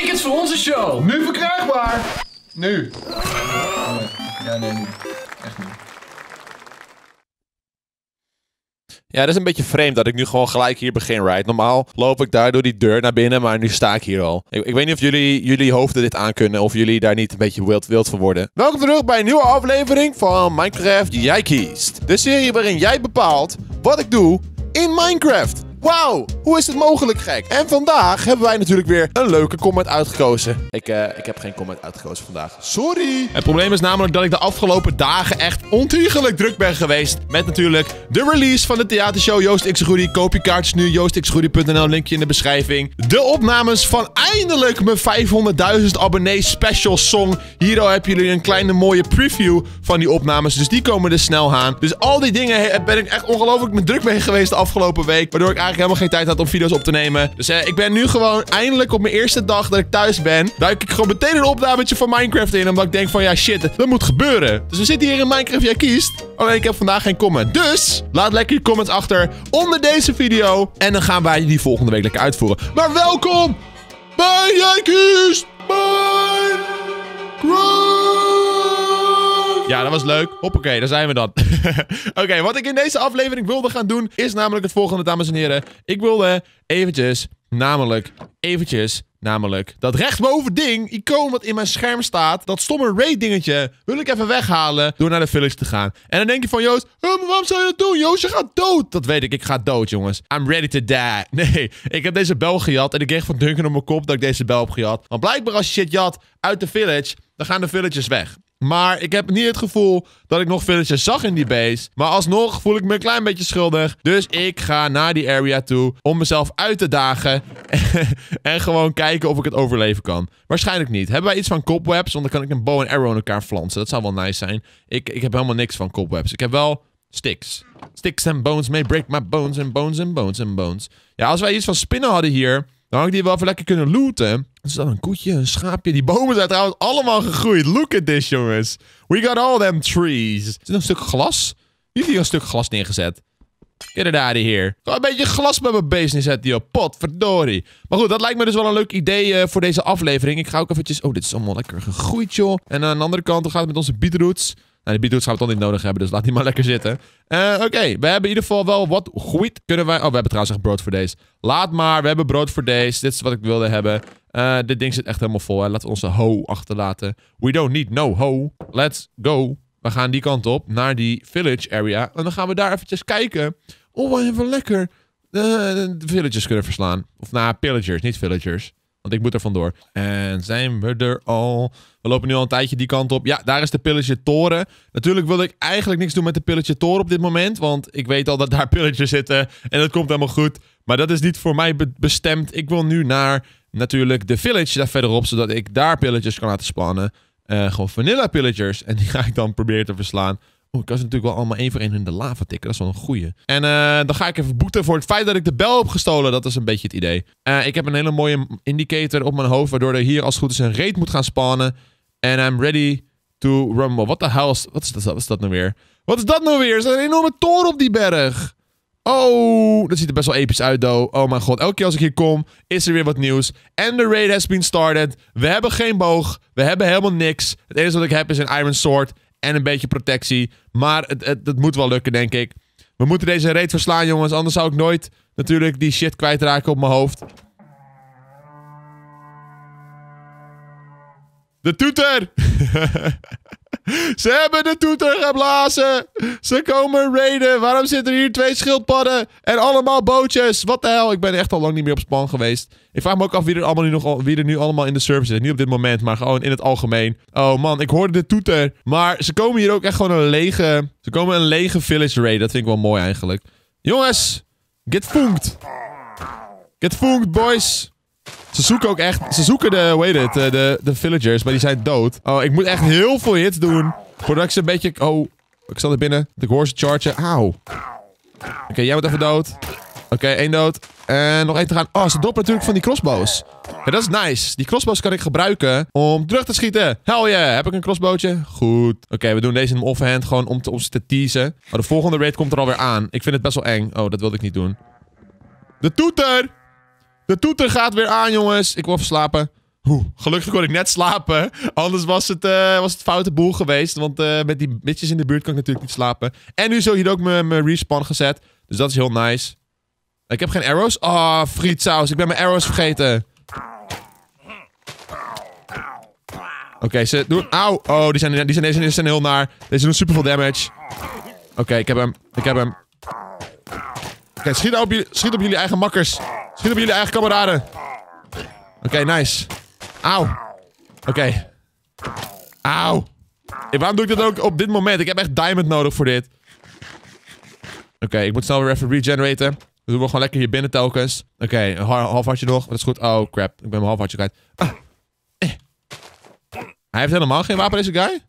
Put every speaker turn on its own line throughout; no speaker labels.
Tickets voor onze show. Nu verkrijgbaar. Nu. Oh, ja, nee, nu. Echt nu. Ja, dat is een beetje vreemd dat ik nu gewoon gelijk hier begin, right? Normaal loop ik daar door die deur naar binnen, maar nu sta ik hier al. Ik, ik weet niet of jullie, jullie hoofden dit aankunnen of jullie daar niet een beetje wild, wild van worden. Welkom terug bij een nieuwe aflevering van Minecraft Jij Kiest. De serie waarin jij bepaalt wat ik doe in Minecraft. Wauw, hoe is het mogelijk gek? En vandaag hebben wij natuurlijk weer een leuke comment uitgekozen. Ik, uh, ik heb geen comment uitgekozen vandaag. Sorry. Het probleem is namelijk dat ik de afgelopen dagen echt ontiegelijk druk ben geweest. Met natuurlijk de release van de theatershow Joost X Koop je kaartjes nu, joostxgoody.nl, linkje in de beschrijving. De opnames van eindelijk mijn 500.000 abonnees special song. al hebben jullie een kleine mooie preview van die opnames. Dus die komen er snel aan. Dus al die dingen ben ik echt ongelooflijk met druk mee geweest de afgelopen week. Waardoor ik eigenlijk eigenlijk helemaal geen tijd had om video's op te nemen. Dus uh, ik ben nu gewoon eindelijk op mijn eerste dag dat ik thuis ben, duik ik gewoon meteen een opnametje van Minecraft in. Omdat ik denk van, ja shit, dat moet gebeuren. Dus we zitten hier in Minecraft, jij kiest. Alleen ik heb vandaag geen comment. Dus, laat lekker je comments achter onder deze video. En dan gaan wij die volgende week lekker uitvoeren. Maar welkom bij Jij Kiest Minecraft. Ja, dat was leuk. Hoppakee, daar zijn we dan. Oké, wat ik in deze aflevering wilde gaan doen is namelijk het volgende, dames en heren. Ik wilde eventjes, namelijk, eventjes Namelijk dat rechtboven ding, icoon wat in mijn scherm staat, dat stomme raid dingetje, wil ik even weghalen door naar de village te gaan. En dan denk je van Joost, oh, waarom zou je dat doen? Joost, je gaat dood. Dat weet ik, ik ga dood jongens. I'm ready to die. Nee, ik heb deze bel gejat en ik kreeg van Duncan op mijn kop dat ik deze bel heb gejat. Want blijkbaar als je shit jat uit de village, dan gaan de villages weg. Maar ik heb niet het gevoel dat ik nog finishes zag in die base. Maar alsnog voel ik me een klein beetje schuldig. Dus ik ga naar die area toe om mezelf uit te dagen. en gewoon kijken of ik het overleven kan. Waarschijnlijk niet. Hebben wij iets van cobwebs? Want dan kan ik een bow en arrow in elkaar flansen. Dat zou wel nice zijn. Ik, ik heb helemaal niks van cobwebs. Ik heb wel sticks. Sticks and bones may break my bones and bones and bones and bones. Ja, als wij iets van spinnen hadden hier... dan had ik die wel even lekker kunnen looten is dat een koetje, een schaapje. Die bomen zijn trouwens allemaal gegroeid. Look at this, jongens. We got all them trees. Is er een stuk glas? Hier heeft hier een stuk glas neergezet. Inderdaad, hier. Gewoon een beetje glas met mijn beest zetten, joh. Potverdorie. Maar goed, dat lijkt me dus wel een leuk idee eh, voor deze aflevering. Ik ga ook eventjes... Oh, dit is allemaal lekker gegroeid, joh. En aan de andere kant, hoe gaat het met onze beetroots? Nou, die beetroots gaan we toch niet nodig hebben, dus laat die maar lekker zitten. Eh, oké, we hebben in ieder geval wel wat groeit. Kunnen wij... Oh, we hebben trouwens echt brood for days. Laat maar, we hebben brood voor days. Dit is wat ik wilde hebben. Uh, dit ding zit echt helemaal vol. Hè. we onze hoe achterlaten. We don't need no hoe. Let's go. We gaan die kant op, naar die village area. En dan gaan we daar eventjes kijken. Oh, even lekker eh, de, villagers kunnen verslaan. Of naar nou, pillagers, niet villagers. Want ik moet er vandoor. En zijn we er al? We lopen nu al een tijdje die kant op. Ja, daar is de Pillager Toren. Natuurlijk wil ik eigenlijk niks doen met de Pillager Toren op dit moment. Want ik weet al dat daar pillagers zitten. En dat komt helemaal goed. Maar dat is niet voor mij bestemd. Ik wil nu naar natuurlijk de village daar verderop, zodat ik daar pillagers kan laten spannen. Eh, gewoon vanilla pillagers. En die ga ik dan proberen te verslaan. Oh, ik kan ze natuurlijk wel allemaal één voor één in de lava tikken. Dat is wel een goeie. En eh, dan ga ik even boeten voor het feit dat ik de bel heb gestolen. Dat is een beetje het idee. Eh, ik heb een hele mooie indicator op mijn hoofd. Waardoor er hier als het goed is een raid moet gaan spannen. En I'm ready to rumble. What the hell is... Wat is dat, wat is dat nou weer? Wat is dat nou weer? Er is een enorme toren op die berg. Oh, dat ziet er best wel episch uit, though. Oh mijn god, elke keer als ik hier kom, is er weer wat nieuws. En de raid has been started. We hebben geen boog. We hebben helemaal niks. Het enige wat ik heb is een iron sword en een beetje protectie. Maar het, het, moet wel lukken, denk ik. We moeten deze raid verslaan, jongens. Anders zou ik nooit natuurlijk die shit kwijtraken op mijn hoofd. De toeter! Ze hebben de toeter geblazen. Ze komen raiden. Waarom zitten hier twee schildpadden? En allemaal bootjes. Wat de hel? Ik ben echt al lang niet meer op span geweest. Ik vraag me ook af wie er, allemaal nu nog, wie er nu allemaal in de service zit. Niet op dit moment, maar gewoon in het algemeen. Oh man, ik hoorde de toeter. Maar ze komen hier ook echt gewoon een lege... Ze komen een lege village raid. Dat vind ik wel mooi eigenlijk. Jongens, get funked. Get funked, boys. Ze zoeken ook echt... Ze zoeken de... Hoe heet het? Eh, de, de villagers, maar die zijn dood. Oh, ik moet echt heel veel hits doen. Voordat ik ze een beetje... Oh, ik zat er binnen. De hoor ze chargen. Oké, jij wordt even dood. Oké, één dood. En nog één te gaan. Oh, ze doppen natuurlijk van die crossbows. Ja, dat is nice. Die crossbows kan ik gebruiken om terug te schieten. Hell yeah. Heb ik een crossbowtje? Goed. Oké, we doen deze in mijn offhand gewoon om, te, om ze te teasen. Maar de volgende raid komt er alweer aan. Ik vind het best wel eng. Oh, dat wilde ik niet doen. De toeter! De toeter gaat weer aan, jongens. Ik wil even slapen. Oeh, gelukkig kon ik net slapen. Anders was het, eh, was het foute boel geweest. Want eh, met die bitches in de buurt kan ik natuurlijk niet slapen. En nu zo hier ook mijn respawn gezet. Dus dat is heel nice. Ik heb geen arrows. Ah, oh, frietsaus. Ik ben mijn arrows vergeten. Oké, ze doen... Auw. Oh, die zijn, die, zijn, deze zijn heel naar. Deze doen super veel damage. Oké, ik heb hem. Ik heb hem. Oké, schiet, schiet op jullie eigen makkers. Schiet op jullie eigen kameraden. Oké, nice. Auw. Oké. Auw. waarom doe ik dat ook op dit moment? Ik heb echt diamond nodig voor dit. Oké, ik moet snel weer even regeneraten. We doen we gewoon lekker hier binnen telkens. Oké, een half hartje nog. Dat is goed. Oh, crap. Ik ben mijn half hartje kwijt. Ah. Eh. Hij heeft helemaal geen wapen, deze guy?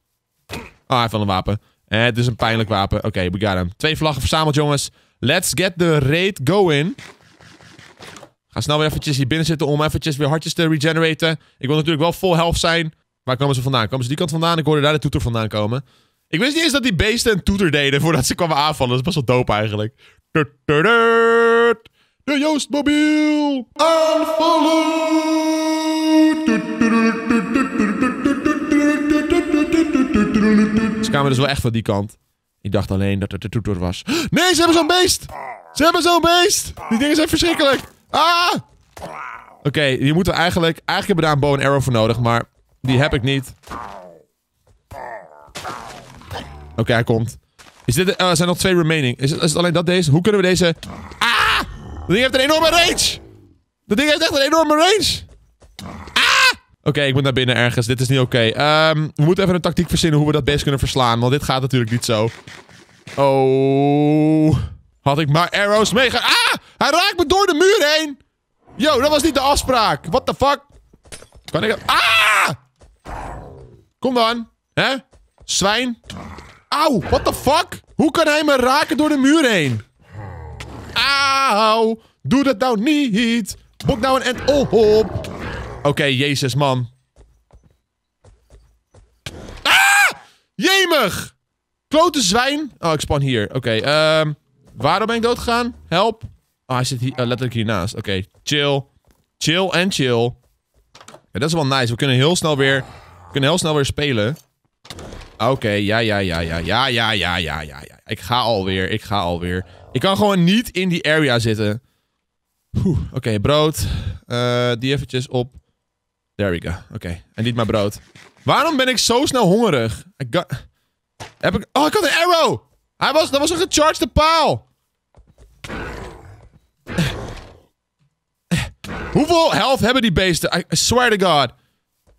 Oh, hij heeft wel een wapen. Eh, het is een pijnlijk wapen. Oké, we got hem. Twee vlaggen verzameld, jongens. Let's get the raid going. Ga snel weer eventjes hier binnen zitten om eventjes weer hartjes te regeneraten. Ik wil natuurlijk wel vol health zijn. Waar kwamen ze vandaan? Komen ze die kant vandaan? Ik hoorde daar de toeter vandaan komen. Ik wist niet eens dat die beesten een toeter deden voordat ze kwamen aanvallen. Dat is best wel dope eigenlijk. De Joostmobiel! Aanvallen! Ze kwamen dus wel echt van die kant. Ik dacht alleen dat het de toeter was. Nee, ze hebben zo'n beest! Ze hebben zo'n beest! Die dingen zijn verschrikkelijk! Ah! Oké, okay, die moeten we eigenlijk... Eigenlijk hebben we daar een bow en arrow voor nodig, maar die heb ik niet. Oké, hij komt. Is dit, eh, er zijn nog twee remaining. Is het, is het alleen dat deze? Hoe kunnen we deze... Ah! Dat ding heeft een enorme range! Dat ding heeft echt een enorme range! Ah! Oké, ik moet naar binnen ergens. Dit is niet oké. Ehm, we moeten even een tactiek verzinnen hoe we dat best kunnen verslaan. Want dit gaat natuurlijk niet zo. Oh. Had ik maar arrows meege... Ah! Hij raakt me door de muur heen. Yo, dat was niet de afspraak. What the fuck? Kan ik... Ah! Kom dan. Hè? Zwijn. Auw, what the fuck? Hoe kan hij me raken door de muur heen? Auw. Doe dat nou niet. Bok nou een end op. Oké, jezus, man. Ah! Jemig! Klote zwijn. Oh, ik span hier. Oké, okay, ehm, waarom ben ik doodgegaan? Help. Oh, hij zit hier, uh, letterlijk hiernaast. Oké, chill. Chill en chill. Ja, dat is wel nice. We kunnen heel snel weer, we kunnen heel snel weer spelen. Oké, ja, ja, ja, ja, ja, ja, ja, ja, ja, Ik ga alweer, ik ga alweer. Ik kan gewoon niet in die area zitten. Oké, brood. Eh, die eventjes op. There we go. Oké, en niet mijn brood. Waarom ben ik zo snel hongerig? Heb ik... Oh, ik had een arrow! Hij was... Dat was een gecharged paal! Hoeveel health hebben die beesten? I swear to god.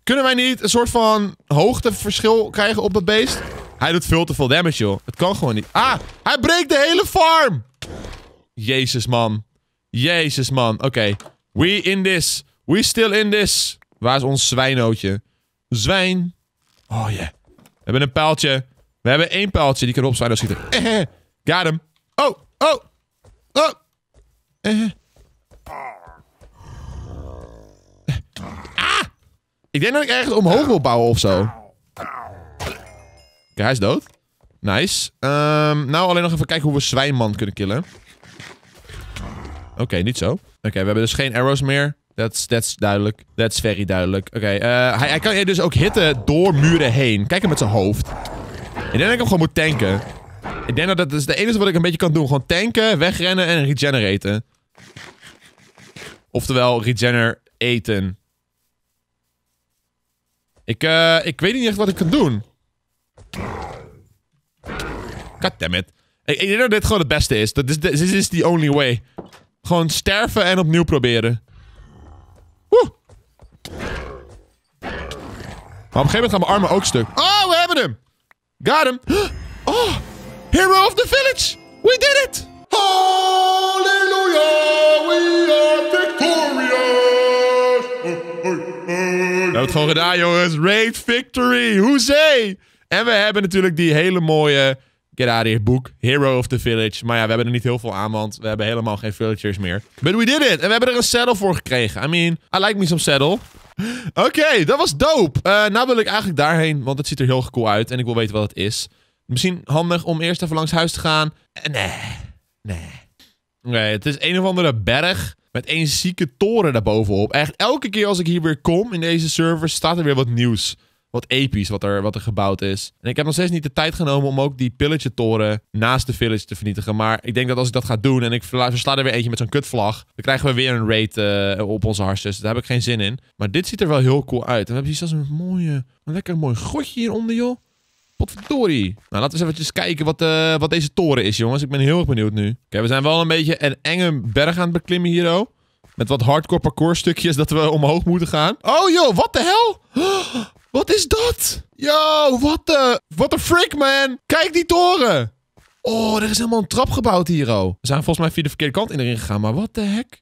Kunnen wij niet een soort van hoogteverschil krijgen op het beest? Hij doet veel te veel damage, joh. Het kan gewoon niet. Ah, hij breekt de hele farm! Jezus, man. Jezus, man. Oké. We in this. We still in this. Waar is ons zwijnootje? Zwijn. Oh, ja. Yeah. We hebben een pijltje. We hebben één pijltje. Die kunnen op als schieten. Eh, eh, eh, got him. Oh, oh. Oh. Eh, Ah! Ik denk dat ik ergens omhoog wil bouwen of zo. Oké, hij is dood. Nice. Ehm, nou, alleen nog even kijken hoe we Zwijnman kunnen killen. Oké, niet zo. Oké, we hebben dus geen arrows meer. That's, that's duidelijk. That's very duidelijk. Oké, eh, hij, hij, kan je dus ook hitten door muren heen. Kijk hem met zijn hoofd. Ik denk dat ik hem gewoon moet tanken. Ik denk dat dat is de enige wat ik een beetje kan doen. Gewoon tanken, wegrennen en regeneraten. Oftewel, regener eten. Ik, eh, ik weet niet echt wat ik kan doen. Goddammit. Ik, ik denk dat dit gewoon het beste is. Dit is, dit is the only way. Gewoon sterven en opnieuw proberen. Woe. Maar op een gegeven moment gaan mijn armen ook stuk. Oh, we hebben hem! Got him. Oh! Hero of the village! We did it! Hallelujah! We are victorious! hebben het gewoon gedaan, jongens. Raid Victory. Hoezee! En we hebben natuurlijk die hele mooie Get Out of Here boek. Hero of the Village. Maar ja, we hebben er niet heel veel aan, want we hebben helemaal geen villagers meer. But we did it! En we hebben er een saddle voor gekregen. I mean, I like me some saddle. Oké, dat was dope. Eh, nou wil ik eigenlijk daarheen, want het ziet er heel cool uit. En ik wil weten wat het is. Misschien handig om eerst even langs huis te gaan. Eh, nee, nee. Oké, het is een of andere berg. Met één zieke toren daarbovenop. Echt elke keer als ik hier weer kom in deze server staat er weer wat nieuws. Wat episch wat er, wat er gebouwd is. En ik heb nog steeds niet de tijd genomen om ook die pilletje toren naast de village te vernietigen. Maar ik denk dat als ik dat ga doen en ik versla er weer eentje met zo'n kutvlag. Dan krijgen we weer een raid eh, op onze harses. Dus daar heb ik geen zin in. Maar dit ziet er wel heel cool uit. En we hebben hier zelfs een mooie, een lekker mooi grotje hieronder joh. Potverdorie. Nou, laten we eens eventjes kijken wat, eh, wat deze toren is, jongens. Ik ben heel erg benieuwd nu. Oké, we zijn wel een beetje een enge berg aan het beklimmen hier, oh. Met wat hardcore parcours stukjes dat we omhoog moeten gaan. Oh, joh, wat de hell? wat is dat? Yo, wat de... Wat de frick, man. Kijk die toren. Oh, er is helemaal een trap gebouwd hier, oh. We zijn volgens mij via de verkeerde kant in erin gegaan, maar wat de heck?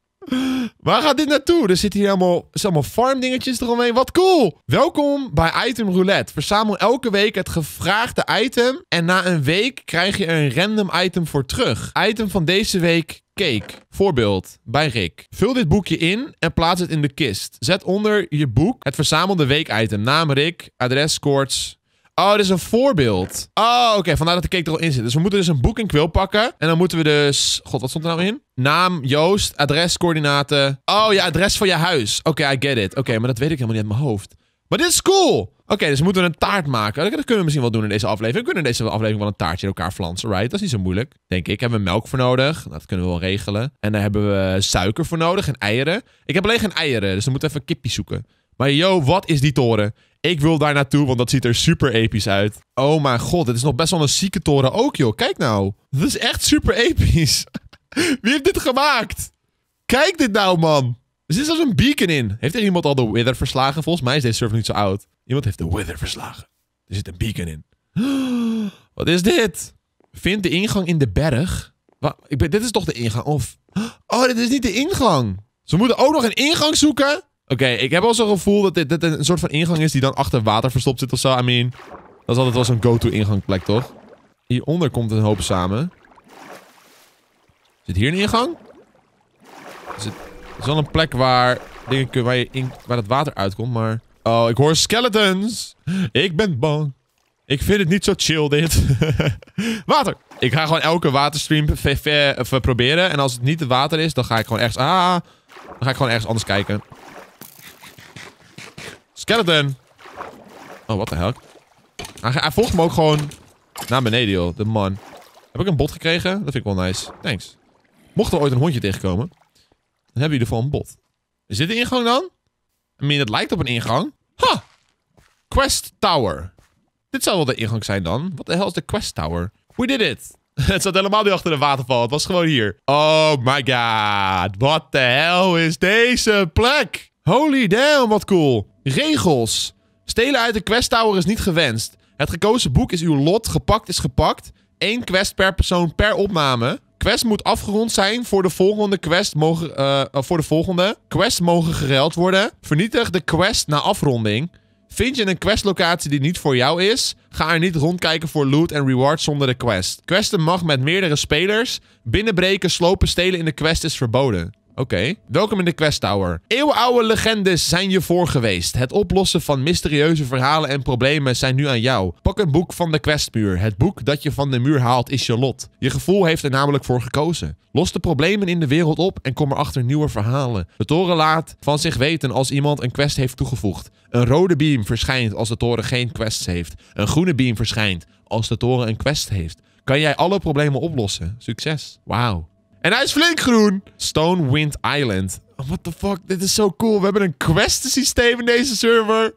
Waar gaat dit naartoe? Er zitten hier allemaal, allemaal farmdingetjes eromheen. Wat cool! Welkom bij Item Roulette. Verzamel elke week het gevraagde item. En na een week krijg je er een random item voor terug. Item van deze week Cake. Voorbeeld, bij Rick. Vul dit boekje in en plaats het in de kist. Zet onder je boek het verzamelde weekitem. Naam Rick, adres, koorts, Oh, dit is een voorbeeld. Oh, oké. Vandaar dat de cake er al in zit. Dus we moeten dus een boek en pakken. En dan moeten we dus... God, wat stond er nou in? Naam, Joost, adres, coördinaten. Oh ja, adres van je huis. Oké, I get it. Oké, maar dat weet ik helemaal niet uit mijn hoofd. Maar dit is cool! Oké, dus we moeten een taart maken. Dat kunnen we misschien wel doen in deze aflevering. We kunnen in deze aflevering wel een taartje in elkaar flansen, right? Dat is niet zo moeilijk, denk ik. Hebben we melk voor nodig? Nou, dat kunnen we wel regelen. En daar hebben we suiker voor nodig en eieren. Ik heb alleen geen eieren, dus dan moeten we even kippies kippie zoeken. Maar yo, wat is die toren? Ik wil daar naartoe, want dat ziet er super episch uit. Oh mijn god, dit is nog best wel een zieke toren ook, joh. Kijk nou. Dit is echt super episch. Wie heeft dit gemaakt? Kijk dit nou, man. Er zit zelfs een beacon in. Heeft er iemand al de Wither verslagen? Volgens mij is deze server niet zo oud. Iemand heeft de Wither verslagen. Er zit een beacon in. Wat is dit? Vind de ingang in de berg? Wat? Ik ben, dit is toch de ingang? Of... Oh, dit is niet de ingang. Ze moeten ook nog een ingang zoeken? Oké, ik heb al zo'n gevoel dat dit, dit, een soort van ingang is die dan achter water verstopt zit of zo. I mean, dat is altijd wel zo'n go-to ingangplek, toch? Hieronder komt een hoop samen. Zit hier een ingang? Is het is wel een plek waar dingen kunnen, waar, je in, waar het water uitkomt, maar... Oh, ik hoor skeletons! Ik ben bang. Ik vind het niet zo chill, dit. water! Ik ga gewoon elke waterstream proberen. En als het niet het water is, dan ga ik gewoon ergens... Ah, dan ga ik gewoon ergens anders kijken. Skeleton! Oh, what the hell? Hij, volgt me ook gewoon naar beneden, joh. De man. Heb ik een bot gekregen? Dat vind ik wel nice. Thanks. Mocht er ooit een hondje tegenkomen, dan hebben jullie van een bot. Is dit de ingang dan? I mean, het lijkt op een ingang. Ha! Quest Tower. Dit zou wel de ingang zijn dan. Wat de hel is de Quest Tower? We did it! het zat helemaal niet achter de waterval. Het was gewoon hier. Oh my god. What the hell is deze plek? Holy damn, wat cool. Regels. Stelen uit de quest tower is niet gewenst. Het gekozen boek is uw lot. Gepakt is gepakt. Eén quest per persoon per opname. Quest moet afgerond zijn voor de volgende quest mogen... Eh, eh, voor de volgende. Quests mogen gereld worden. Vernietig de quest na afronding. Vind je een questlocatie die niet voor jou is? Ga er niet rondkijken voor loot en rewards zonder de quest. Questen mag met meerdere spelers. Binnenbreken, slopen, stelen in de quest is verboden. Oké. Welkom in de Quest Tower. Eeuwenoude legendes zijn je voor geweest. Het oplossen van mysterieuze verhalen en problemen zijn nu aan jou. Pak een boek van de questmuur. Het boek dat je van de muur haalt is je lot. Je gevoel heeft er namelijk voor gekozen. Los de problemen in de wereld op en kom erachter nieuwe verhalen. De toren laat van zich weten als iemand een quest heeft toegevoegd. Een rode beam verschijnt als de toren geen quests heeft. Een groene beam verschijnt als de toren een quest heeft. Kan jij alle problemen oplossen? Succes. Wauw. En hij is flink groen. Stone Wind Island. Oh, what the fuck, dit is zo cool. We hebben een questensysteem in deze server.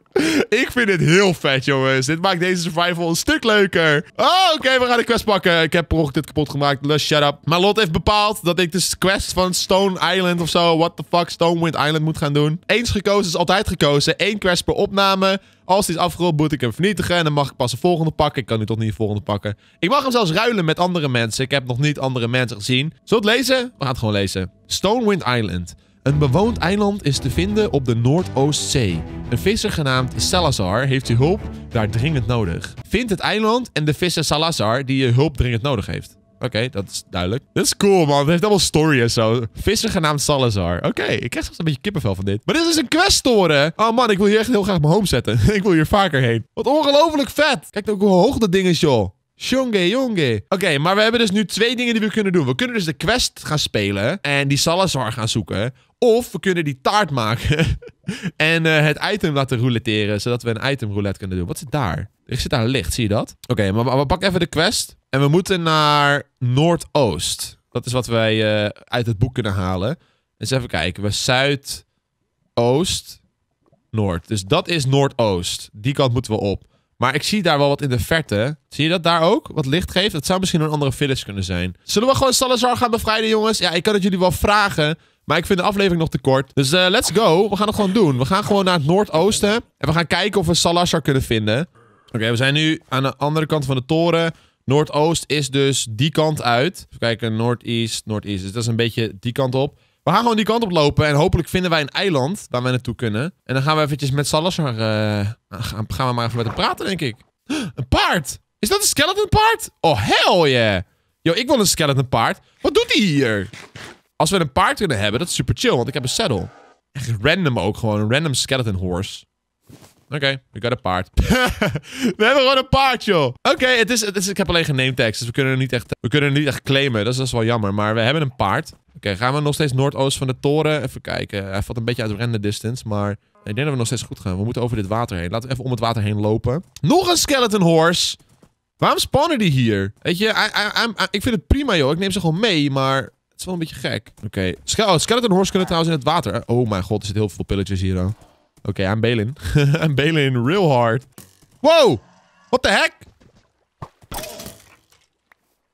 Ik vind dit heel vet, jongens. Dit maakt deze survival een stuk leuker. Oh, oké, we gaan de quest pakken. Ik heb per dit kapot gemaakt. Let's shut up. Maar Lot heeft bepaald dat ik dus de quest van Stone Island of zo... What the fuck, Stonewind Island moet gaan doen. Eens gekozen is altijd gekozen. Eén quest per opname. Als die is afgerond, moet ik hem vernietigen. En dan mag ik pas de volgende pakken. Ik kan nu toch niet de volgende pakken. Ik mag hem zelfs ruilen met andere mensen. Ik heb nog niet andere mensen gezien. Zult het lezen? We gaan het gewoon lezen. Stonewind Island... Een bewoond eiland is te vinden op de Noordoostzee. Een visser genaamd Salazar heeft u hulp daar dringend nodig. Vind het eiland en de visser Salazar die je hulp dringend nodig heeft. Oké, dat is duidelijk. Dat is cool, man. Het heeft allemaal story en zo. Visser genaamd Salazar. Oké, ik krijg zelfs een beetje kippenvel van dit. Maar dit is dus een quest, hè? Oh man, ik wil hier echt heel graag mijn home zetten. ik wil hier vaker heen. Wat ongelooflijk vet. Kijk ook hoe hoog dat ding is, joh. Jonge, jonge. Oké, maar we hebben dus nu twee dingen die we kunnen doen. We kunnen dus de quest gaan spelen en die Salazar gaan zoeken. Of we kunnen die taart maken en eh, het item laten rouletteren, zodat we een item roulette kunnen doen. Wat zit daar? Er zit daar licht, zie je dat? Oké, maar we pakken even de quest. En we moeten naar Noordoost. Dat is wat wij eh, uit het boek kunnen halen. eens even kijken. We Zuidoost, Noord. Dus dat is Noordoost. Die kant moeten we op. Maar ik zie daar wel wat in de verte. Zie je dat daar ook? Wat licht geeft? Dat zou misschien een andere village kunnen zijn. Zullen we gewoon Salazar gaan bevrijden, jongens? Ja, ik kan het jullie wel vragen. Maar ik vind de aflevering nog te kort. Dus eh, let's go. We gaan het gewoon doen. We gaan gewoon naar het noordoosten. En we gaan kijken of we Salazar kunnen vinden. Oké, we zijn nu aan de andere kant van de toren. Noordoost is dus die kant uit. Even kijken, noordeast, noordeast. Dus dat is een beetje die kant op. We gaan gewoon die kant op lopen en hopelijk vinden wij een eiland waar wij naartoe kunnen. En dan gaan we eventjes met Salazar, uh, eh, nou, gaan, gaan, we maar even met hem praten, denk ik. Een paard! Is dat een skeleton paard? Oh, hell yeah! Yo, ik wil een skeleton paard. Wat doet hij hier? Als we een paard kunnen hebben, dat is super chill, want ik heb een saddle. Echt random ook gewoon, een random skeleton horse. Oké, we got een paard. we hebben gewoon een paard, joh. Oké, het is, het is, ik heb alleen geen name tags, dus we kunnen er niet echt, we kunnen er niet echt claimen. dat is wel jammer, maar we hebben een paard. Oké, gaan we nog steeds noordoost van de toren? Even kijken. Hij valt een beetje uit render distance, maar ik denk dat we nog steeds goed gaan. We moeten over dit water heen. Laten we even om het water heen lopen. Nog een skeleton horse! Waarom spawnen die hier? Weet je, ik vind het prima, joh. Ik neem ze gewoon mee, maar het is wel een beetje gek. Oké. Oh, skeleton horse kunnen trouwens in het water. Oh mijn god, er zitten heel veel pilletjes hier, Oké, okay, I'm bailing. I'm bailing real hard. Wow! What the heck?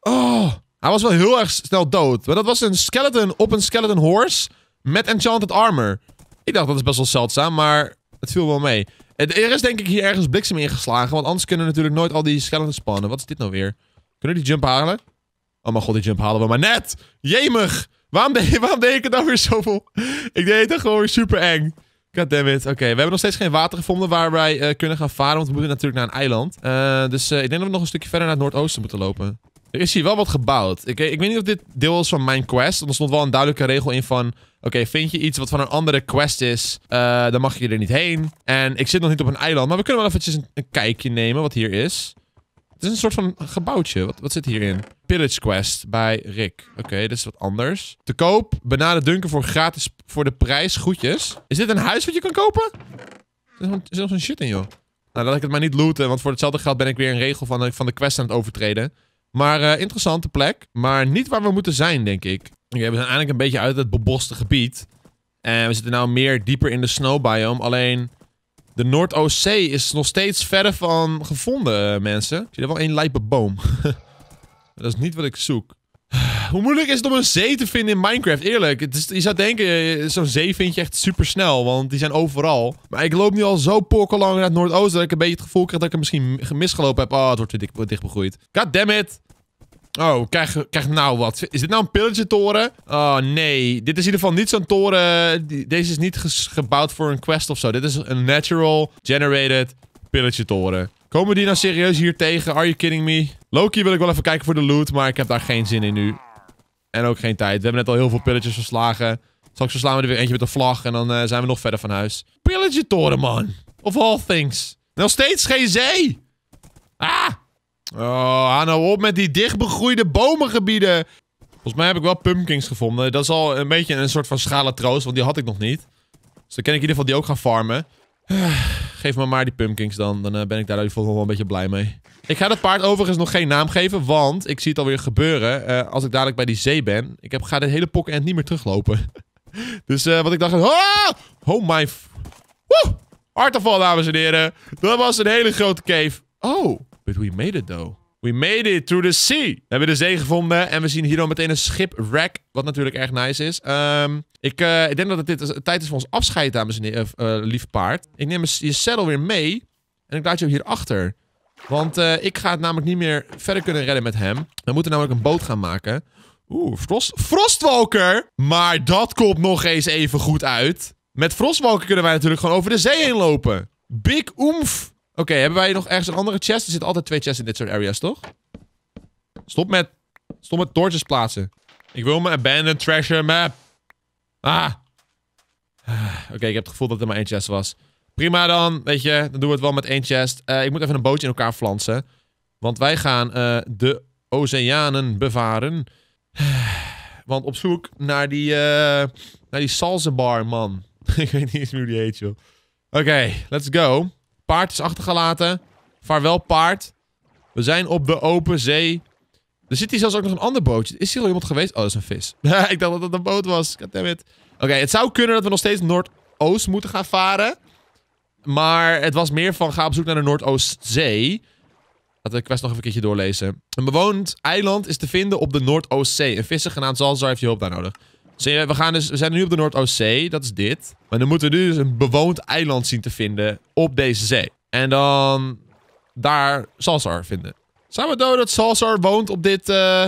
Oh! Hij was wel heel erg snel dood. Maar dat was een skeleton op een skeleton horse met enchanted armor. Ik dacht, dat is best wel zeldzaam, maar het viel wel mee. Er is denk ik hier ergens bliksem ingeslagen, want anders kunnen natuurlijk nooit al die skeletons spannen. Wat is dit nou weer? Kunnen die jump halen? Oh mijn god, die jump halen we maar net! Jemig! Waarom deed, waarom ik het nou weer zoveel? Ik deed het gewoon super eng. God damn it. Oké, we hebben nog steeds geen water gevonden waar wij eh, kunnen gaan varen, want we moeten natuurlijk naar een eiland. Eh, dus eh, ik denk dat we nog een stukje verder naar het noordoosten moeten lopen. Er is hier wel wat gebouwd. Ik, ik weet niet of dit deel is van mijn quest. Want er stond wel een duidelijke regel in van... Oké, vind je iets wat van een andere quest is, eh, dan mag je er niet heen. En ik zit nog niet op een eiland, maar we kunnen wel eventjes een, kijkje nemen wat hier is. Het is een soort van gebouwtje. Wat, wat zit hierin? Pillage Quest bij Rick. Oké, dit is wat anders. Te koop, Benade dunken voor gratis voor de prijs. Goedjes. Is dit een huis wat je kan kopen? Er zit nog zo'n shit in, joh. Nou, laat ik het maar niet looten, want voor hetzelfde geld ben ik weer een regel van, van de quest aan het overtreden. Maar eh, interessante plek. Maar niet waar we moeten zijn, denk ik. we zijn eigenlijk een beetje uit het beboste gebied. En we zitten nou meer dieper in de snowbiome. Alleen de Noordoostzee is nog steeds verder van gevonden, eh, mensen. Ik zie er wel één lijpe boom. dat is niet wat ik zoek. Hoe moeilijk is het om een zee te vinden in Minecraft? Eerlijk, je zou denken, eh, zo'n zee vind je echt super snel, want die zijn overal. Maar ik loop nu al zo pokkelang naar het Noordoosten dat ik een beetje het gevoel krijg dat ik er misschien misgelopen heb. Oh, het wordt weer dichtbegroeid. God damn it! Oh, krijg, krijg nou wat. Is dit nou een pilletje toren Oh, nee. Dit is in ieder geval niet zo'n toren... Deze is niet gebouwd voor een quest of zo. Dit is een natural generated pilletje toren Komen die nou serieus hier tegen? Are you kidding me? Loki wil ik wel even kijken voor de loot, maar ik heb daar geen zin in nu. En ook geen tijd. We hebben net al heel veel pilletjes verslagen. Straks verslaan we er weer eentje met de vlag en dan eh, zijn we nog verder van huis. toren man. Of all things. Nog steeds geen zee. Ah. Oh, nou op met die dichtbegroeide bomengebieden. Volgens mij heb ik wel pumpkins gevonden. Dat is al een beetje een soort van schalen troost, want die had ik nog niet. Dus dan ken ik in ieder geval die ook gaan farmen. Ah, geef me maar die pumpkins dan. Dan eh, ben ik daar in ieder geval wel een beetje blij mee. Ik ga dat paard overigens nog geen naam geven, want ik zie het alweer gebeuren eh, als ik dadelijk bij die zee ben. Ik heb, ga dit hele pokken niet meer teruglopen. dus eh, wat ik dacht, oh, oh my... Woe! Arteval, dames en heren. Dat was een hele grote cave. Oh, but we made it though. We made it through the sea. We hebben de zee gevonden en we zien hier dan meteen een schipwreck. Wat natuurlijk erg nice is. Ehm, ik, eh, ik, denk dat het dit is, tijd is voor ons afscheid, dames en heren, lief paard. Ik neem je saddle weer mee en ik laat je hier achter. Want eh, ik ga het namelijk niet meer verder kunnen redden met hem. We moeten namelijk een boot gaan maken. Oeh, Frost Frostwalker! Maar dat komt nog eens even goed uit. Met Frostwalker kunnen wij natuurlijk gewoon over de zee heen lopen. Big oomf. Oké, hebben wij nog ergens een andere chest? Er zitten altijd twee chests in dit soort areas, toch? Stop met... Stop met torches plaatsen. Ik wil mijn abandoned treasure map. Ah. ah! Oké, ik heb het gevoel dat er maar één chest was prima dan, weet je, dan doen we het wel met één chest. Eh, ik moet even een bootje in elkaar flansen. Want wij gaan eh, de oceanen bevaren. Want op zoek naar die, uh, naar die salzenbar, man. ik weet niet eens hoe die heet, joh. Oké, let's go. Paard is achtergelaten. Vaarwel, paard. We zijn op de open zee. Er zit hier zelfs ook nog een ander bootje. Is hier al iemand geweest? Oh, dat is een vis. ik dacht dat dat een boot was. Goddammit. Oké, het zou kunnen dat we nog steeds Noordoost moeten gaan varen. Maar het was meer van ga op zoek naar de Noordoostzee. Laten we de quest nog even een keertje doorlezen. Een bewoond eiland is te vinden op de Noordoostzee. Een visser genaamd Zalzar heeft je hulp daar nodig. Eh, we, gaan dus, we zijn nu op de Noordoostzee, dat is dit. Maar dan moeten we nu dus een bewoond eiland zien te vinden op deze zee. En dan daar Salsar vinden. Zijn we dood dat Salsar woont op dit eh,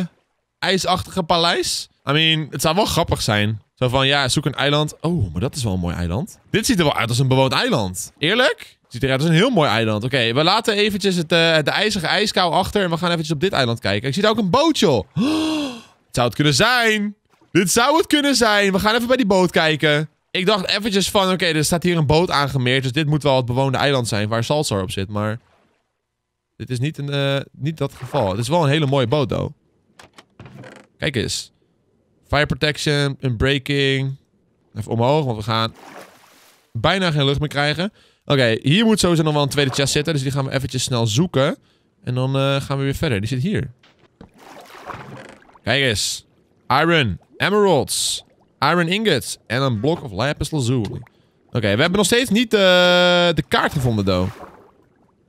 ijsachtige paleis? I mean, het zou wel grappig zijn. Zo van, ja, zoek een eiland. Oh, maar dat is wel een mooi eiland. Dit ziet er wel uit als een bewoond eiland. Eerlijk? Ziet eruit als een heel mooi eiland. Oké, we laten eventjes het, eh, de ijzige ijskou achter en we gaan eventjes op dit eiland kijken. Ik zie daar ook een bootje. het zou het kunnen zijn. Dit zou het kunnen zijn. We gaan even bij die boot kijken. Ik dacht eventjes van, oké, er staat hier een boot aangemeerd. Dus dit moet wel het bewoonde eiland zijn waar Salsar op zit. Maar dit is niet, een, eh, niet dat geval. Het is wel een hele mooie boot, though. Kijk eens. Fire protection, een breaking, Even omhoog, want we gaan bijna geen lucht meer krijgen. Oké, hier moet sowieso nog wel een tweede chest zitten. Dus die gaan we eventjes snel zoeken. En dan eh, gaan we weer verder. Die zit hier. Kijk eens. Iron, emeralds, iron ingots en een blok of lapis lazuli. Oké, we hebben nog steeds niet eh, de kaart gevonden, though.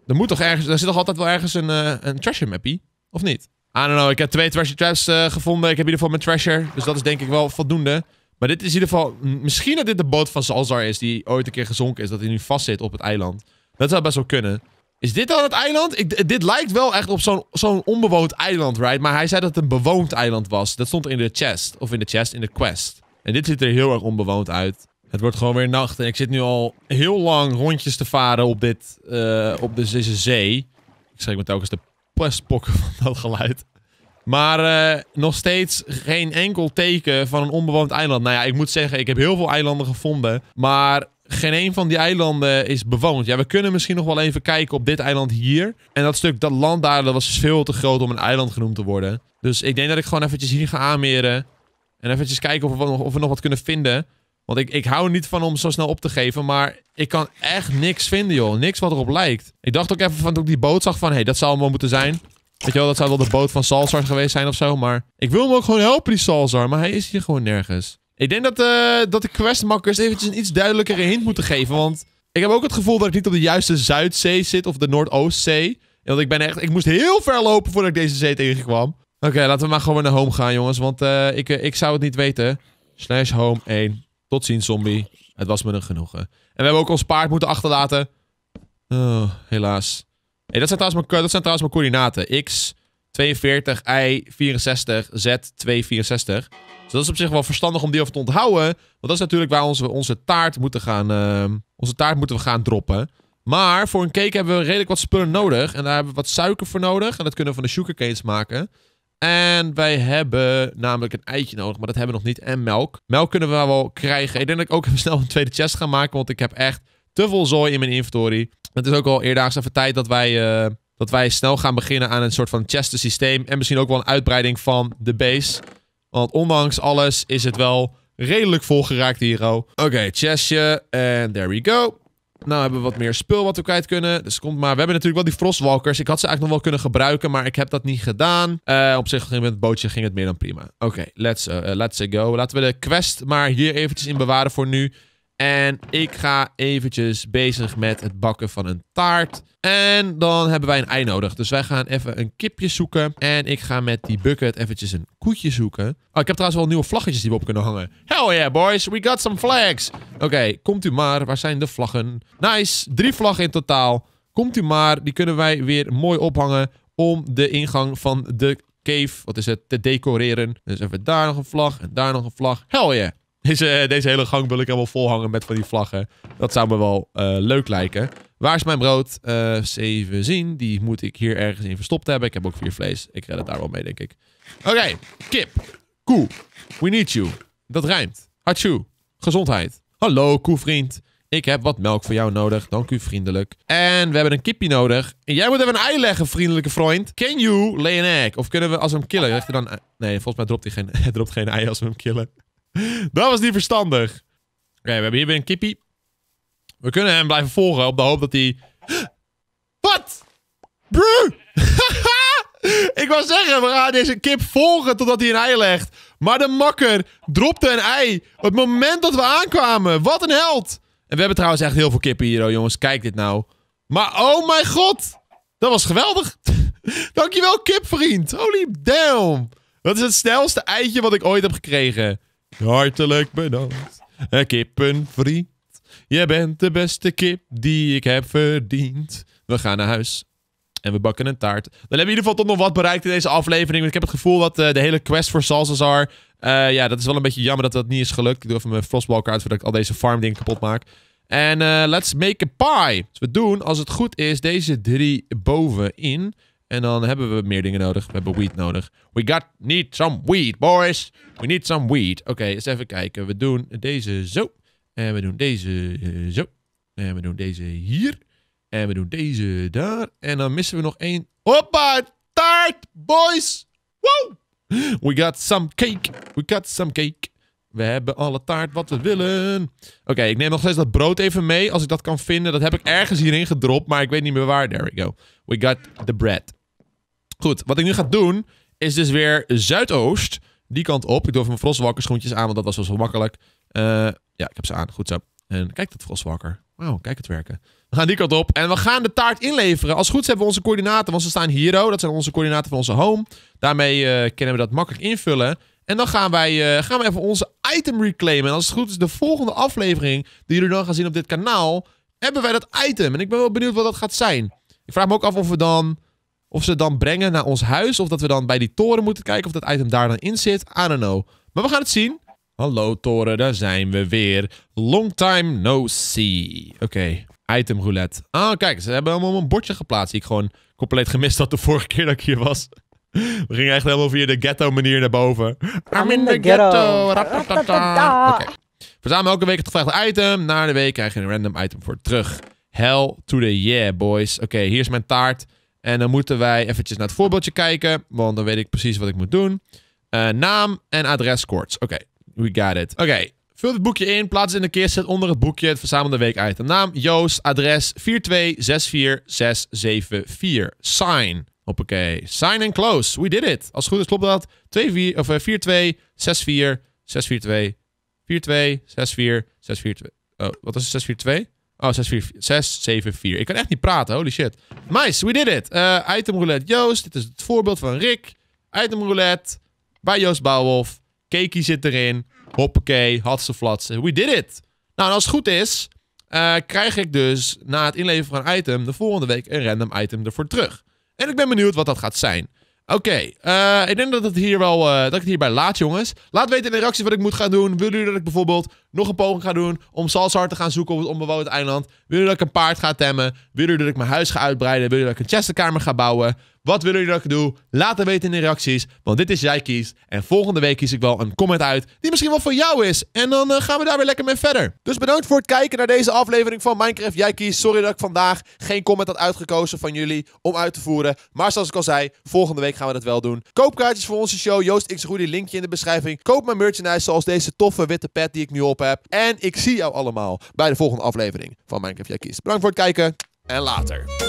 Er moet toch ergens... Er zit toch altijd wel ergens een, uh, een treasure mappie? Of niet? I don't know. Ik heb twee treasure traps eh, gevonden. Ik heb in ieder geval mijn treasure. Dus dat is denk ik wel voldoende. Maar dit is in ieder geval... Misschien dat dit de boot van Salzar is die ooit een keer gezonken is. Dat hij nu vastzit op het eiland. Dat zou best wel kunnen. Is dit dan het eiland? Ik, dit lijkt wel echt op zo'n onbewoond eiland, right? Maar hij zei dat het een bewoond eiland was. Dat stond in de chest. Of in de chest, in de quest. En dit ziet er heel erg onbewoond uit. Het wordt gewoon weer nacht. En ik zit nu al heel lang rondjes te varen op, dit, eh, op deze zee. Ik schrik me telkens de plaspokken van dat geluid. Maar eh, nog steeds geen enkel teken van een onbewoond eiland. Nou ja, ik moet zeggen, ik heb heel veel eilanden gevonden. Maar geen een van die eilanden is bewoond. Ja, we kunnen misschien nog wel even kijken op dit eiland hier. En dat stuk, dat land daar, dat was dus veel te groot om een eiland genoemd te worden. Dus ik denk dat ik gewoon eventjes hier ga aanmeren. En eventjes kijken of we, of we nog wat kunnen vinden. Want ik, ik hou er niet van om zo snel op te geven. Maar ik kan echt niks vinden, joh. Niks wat erop lijkt. Ik dacht ook even van toen ik die boot zag van... Hé, hey, dat zou hem wel moeten zijn. Weet je wel, dat zou wel de boot van Salzar geweest zijn of zo. Maar ik wil hem ook gewoon helpen, die Salzar. Maar hij is hier gewoon nergens. Ik denk dat, uh, dat de questmakkers eventjes een iets duidelijkere hint moeten geven. Want ik heb ook het gevoel dat ik niet op de juiste Zuidzee zit. Of de Noordoostzee. Want ik ben echt... Ik moest heel ver lopen voordat ik deze zee tegenkwam. Oké, laten we maar gewoon naar home gaan, jongens. Want eh, ik, eh, ik zou het niet weten. Slash home 1. Tot ziens, zombie. Het was me een genoegen. En we hebben ook ons paard moeten achterlaten. Oh, helaas. Hey, dat, zijn trouwens mijn, dat zijn trouwens mijn coördinaten. X, 42, Y, 64, Z, 264. Dus dat is op zich wel verstandig om die over te onthouden. Want dat is natuurlijk waar onze, onze, taart, moeten gaan, ehm, onze taart moeten we gaan droppen. Maar voor een cake hebben we redelijk wat spullen nodig. En daar hebben we wat suiker voor nodig. En dat kunnen we van de sugarcane maken. En wij hebben namelijk een eitje nodig, maar dat hebben we nog niet. En melk. Melk kunnen we wel krijgen. Ik denk dat ik ook even snel een tweede chest ga maken, want ik heb echt te veel zooi in mijn inventory. Het is ook al eerdaags even tijd dat wij, eh, dat wij snel gaan beginnen aan een soort van chester systeem. En misschien ook wel een uitbreiding van de base. Want ondanks alles is het wel redelijk volgeraakt hier. Oké, chestje. En there we go. Nou hebben we wat meer spul wat we kwijt kunnen. Dus komt maar. We hebben natuurlijk wel die Frostwalkers. Ik had ze eigenlijk nog wel kunnen gebruiken, maar ik heb dat niet gedaan. Uh, op zich, met het bootje ging het meer dan prima. Oké, let's, eh, let's go. Laten we de quest maar hier eventjes in bewaren voor nu. En ik ga eventjes bezig met het bakken van een taart. En dan hebben wij een ei nodig. Dus wij gaan even een kipje zoeken. En ik ga met die bucket eventjes een koetje zoeken. Oh, ik heb trouwens wel nieuwe vlaggetjes die we op kunnen hangen. Hell yeah, boys. We got some flags. Oké, komt u maar. Waar zijn de vlaggen? Nice. Drie vlaggen in totaal. Komt u maar. Die kunnen wij weer mooi ophangen om de ingang van de cave, wat is het, te decoreren. Dus even daar nog een vlag en daar nog een vlag. Hell yeah. Deze, deze hele gang wil ik helemaal volhangen met van die vlaggen. Dat zou me wel eh, leuk lijken. Waar is mijn brood? Uh, eh, even zien. Die moet ik hier ergens in verstopt hebben. Ik heb ook vier vlees. Ik red het daar wel mee, denk ik. Oké, kip. Koe. We need you. Dat rijmt. Hachu. Gezondheid. Hallo, koevriend. Ik heb wat melk voor jou nodig. Dank u vriendelijk. En we hebben een kippie nodig. En jij moet even een ei leggen, vriendelijke vriend. Can you lay an egg? Of kunnen we als we hem killen? dan... Nee, volgens mij dropt hij geen, dropt geen ei als we hem killen. dat was niet verstandig. Oké, we hebben hier weer een kippie. We kunnen hem blijven volgen op de hoop dat hij... Wat? Bro! Ik wou zeggen, we gaan deze kip volgen totdat hij een ei legt. Maar de makker dropte een ei op het moment dat we aankwamen. Wat een held! En we hebben trouwens echt heel veel kippen hier, jongens. Kijk dit nou. Maar oh mijn god! Dat was geweldig. Dankjewel, kipvriend. Holy damn. Dat is het snelste eitje wat ik ooit heb gekregen. Hartelijk bedankt. Kippenvriend. Je bent de beste kip die ik heb verdiend. We gaan naar huis. En we bakken een taart. Dan hebben we in ieder geval toch nog wat bereikt in deze aflevering. Want ik heb het gevoel dat eh, de hele quest voor Salsazar. Eh, ja, dat is wel een beetje jammer dat dat niet is gelukt. Ik doe even mijn frostbalk uit voordat ik al deze farm kapot maak. En eh, let's make a pie. Dus we doen, als het goed is, deze drie bovenin. En dan hebben we meer dingen nodig. We hebben weed nodig. We got need some weed, boys. We need some weed. Oké, eens even kijken. We doen deze zo. En we doen deze eh, zo. En we doen deze hier. En we doen deze daar. En dan missen we nog één. Hoppa! Taart, boys! Woo. We got some cake. We got some cake. We hebben alle taart wat we willen. Oké, ik neem nog steeds dat brood even mee. Als ik dat kan vinden. Dat heb ik ergens hierin gedropt. Maar ik weet niet meer waar. There we go. We got the bread. Goed, wat ik nu ga doen is dus weer Zuidoost. Die kant op. Ik doe even mijn Frostwalker schoentjes aan, want dat was wel zo makkelijk. Eh, ja, ik heb ze aan. Goed zo. En kijk dat Frostwalker. Wauw, kijk het werken. We gaan die kant op en we gaan de taart inleveren. Als goed hebben we onze coördinaten, want ze staan hier. Oh, dat zijn onze coördinaten van onze home. Daarmee eh, kunnen we dat makkelijk invullen. En dan gaan wij eh, gaan we even onze item reclaimen. En als het goed is, de volgende aflevering die jullie dan gaan zien op dit kanaal, hebben wij dat item. En ik ben wel benieuwd wat dat gaat zijn. Ik vraag me ook af of we dan of ze dan brengen naar ons huis. Of dat we dan bij die toren moeten kijken. Of dat item daar dan in zit. I don't know. Maar we gaan het zien. Hallo toren, daar zijn we weer. Long time no see. Oké, item roulette. Ah, kijk, ze hebben allemaal een bordje geplaatst. Die ik gewoon compleet gemist had de vorige keer dat ik hier was. We gingen echt helemaal via de ghetto manier naar boven. I'm in the ghetto. Oké. Okay. Verzamel elke week het gevraagde item. Na de week krijg je een random item voor terug. Hell to the yeah, boys. Oké, hier is mijn taart. En dan moeten wij eventjes naar het voorbeeldje kijken, want dan weet ik precies wat ik moet doen. Eh, naam en adres kort. Oké, we got it. Oké, vul het boekje in, plaats het in de kist, zet onder het boekje het verzamelde item. Naam, Joost, adres 4264674. Sign. Hoppakee. Sign and close. We did it. Als het goed is, klopt dat. 2, of, uh, eh, 4264642. Oh, wat is het? 642? Oh, 4. Ik kan echt niet praten, holy shit. Nice, we did it. Uh, item roulette Joost. Dit is het voorbeeld van Rick. Item roulette bij Joost Bouwhof. Keki zit erin. Hoppakee, hatsenflatsen. We did it. Nou, en als het goed is, eh, krijg ik dus na het inleveren van een item de volgende week een random item ervoor terug. En ik ben benieuwd wat dat gaat zijn. Oké, eh, ik denk dat, het hier wel, dat ik het hierbij laat, jongens. Laat weten in de reacties wat ik moet gaan doen. Willen jullie dat ik bijvoorbeeld nog een poging ga doen om Salzar te gaan zoeken op het onbewoond eiland? Willen jullie dat ik een paard ga temmen? Willen jullie dat ik mijn huis ga uitbreiden? Willen jullie dat ik een chesterkamer ga bouwen? Wat willen jullie dat ik doe? Laat het weten in de reacties, want dit is Jij Kiest. En volgende week kies ik wel een comment uit die misschien wel voor jou is. En dan eh, gaan we daar weer lekker mee verder. Dus bedankt voor het kijken naar deze aflevering van Minecraft Jij Kiest. Sorry dat ik vandaag geen comment had uitgekozen van jullie om uit te voeren. Maar zoals ik al zei, volgende week gaan we dat wel doen. Koop kaartjes voor onze show. Joost X Rudy, linkje in de beschrijving. Koop mijn merchandise zoals deze toffe witte pet die ik nu op en ik zie jou allemaal bij de volgende aflevering van Minecraft Jackies. Bedankt voor het kijken en later.